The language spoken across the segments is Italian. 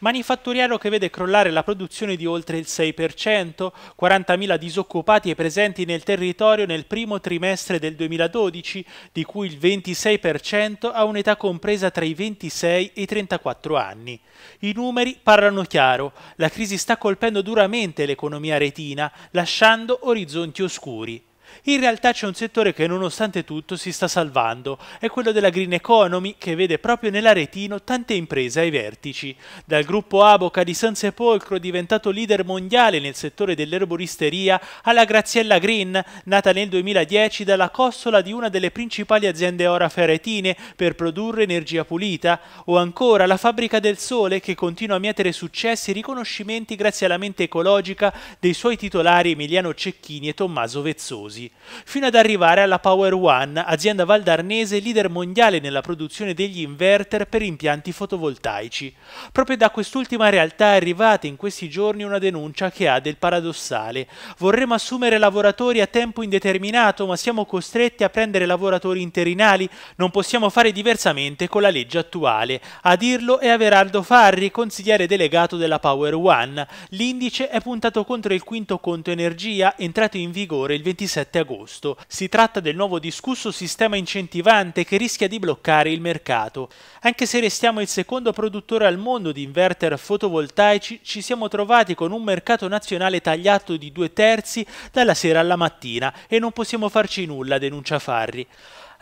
manifatturiero che vede crollare la produzione di oltre il 6%, 40.000 disoccupati e presenti nel territorio nel primo trimestre del 2012, di cui il 26% ha un'età compresa tra i 26 e i 34 anni. I numeri parlano chiaro, la crisi sta colpendo duramente l'economia retina, lasciando orizzonti oscuri. In realtà c'è un settore che nonostante tutto si sta salvando, è quello della green economy che vede proprio nell'Aretino tante imprese ai vertici. Dal gruppo Aboca di San Sepolcro diventato leader mondiale nel settore dell'erboristeria alla Graziella Green, nata nel 2010 dalla costola di una delle principali aziende orafe aretine per produrre energia pulita, o ancora la Fabbrica del Sole che continua a mietere successi e riconoscimenti grazie alla mente ecologica dei suoi titolari Emiliano Cecchini e Tommaso Vezzosi preziosi, fino ad arrivare alla Power One, azienda valdarnese leader mondiale nella produzione degli inverter per impianti fotovoltaici. Proprio da quest'ultima realtà è arrivata in questi giorni una denuncia che ha del paradossale. Vorremmo assumere lavoratori a tempo indeterminato, ma siamo costretti a prendere lavoratori interinali. Non possiamo fare diversamente con la legge attuale. A dirlo è Averardo Farri, consigliere delegato della Power One. L'indice è puntato contro il quinto conto energia, entrato in vigore il 27 7 agosto. Si tratta del nuovo discusso sistema incentivante che rischia di bloccare il mercato. Anche se restiamo il secondo produttore al mondo di inverter fotovoltaici, ci siamo trovati con un mercato nazionale tagliato di due terzi dalla sera alla mattina e non possiamo farci nulla, denuncia Farri.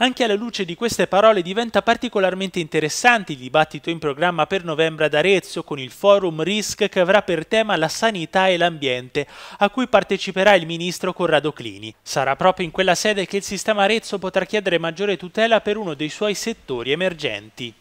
Anche alla luce di queste parole diventa particolarmente interessante il dibattito in programma per novembre ad Arezzo con il forum RISC che avrà per tema la sanità e l'ambiente, a cui parteciperà il ministro Corrado Clini. Sarà proprio in quella sede che il sistema Arezzo potrà chiedere maggiore tutela per uno dei suoi settori emergenti.